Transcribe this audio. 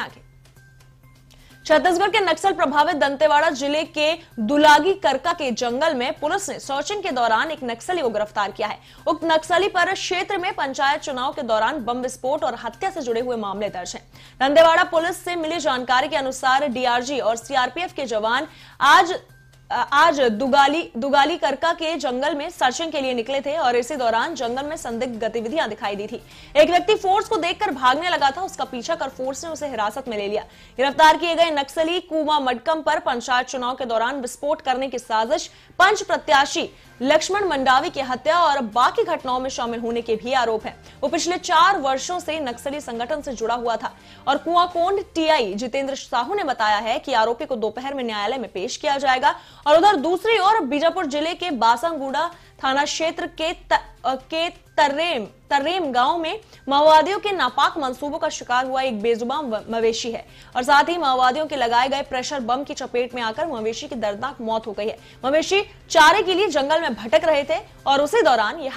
आगे छत्तीसगढ़ के नक्सल प्रभावित दंतेवाड़ा जिले के दुलागी करका के जंगल में पुलिस ने सर्चिंग के दौरान एक नक्सली को गिरफ्तार किया है उक्त नक्सली पर क्षेत्र में पंचायत चुनाव के दौरान बम विस्फोट और हत्या से जुड़े हुए मामले दर्ज हैं। दंतेवाड़ा पुलिस से मिली जानकारी के अनुसार डीआरजी और सीआरपीएफ के जवान आज आज दुगाली दुगाली करका के जंगल में सर्चिंग के लिए निकले थे और इसी दौरान जंगल में संदिग्ध गतिविधियां दिखाई दी थी एक व्यक्ति फोर्स को देखकर भागने लगा था उसका पीछा कर फोर्स ने उसे हिरासत में ले लिया गिरफ्तार किए गए नक्सली कुमा मडकम पर पंचायत चुनाव के दौरान विस्फोट करने की साजिश पंच प्रत्याशी लक्ष्मण मंडावी की हत्या और बाकी घटनाओं में शामिल होने के भी आरोप है वो पिछले चार वर्षों से नक्सली संगठन से जुड़ा हुआ था और कुआकोंड टीआई जितेंद्र साहू ने बताया है कि आरोपी को दोपहर में न्यायालय में पेश किया जाएगा और उधर दूसरी ओर बीजापुर जिले के बासंगुड़ा थाना क्षेत्र के त, के तरेम तरेम गांव में माओवादियों के नापाक मंसूबों का शिकार हुआ एक बेजुबान मवेशी है और साथ ही माओवादियों के लगाए गए प्रेशर बम की चपेट में आकर मवेशी की दर्दनाक मौत हो गई है मवेशी चारे के लिए जंगल में भटक रहे थे और उसी दौरान यह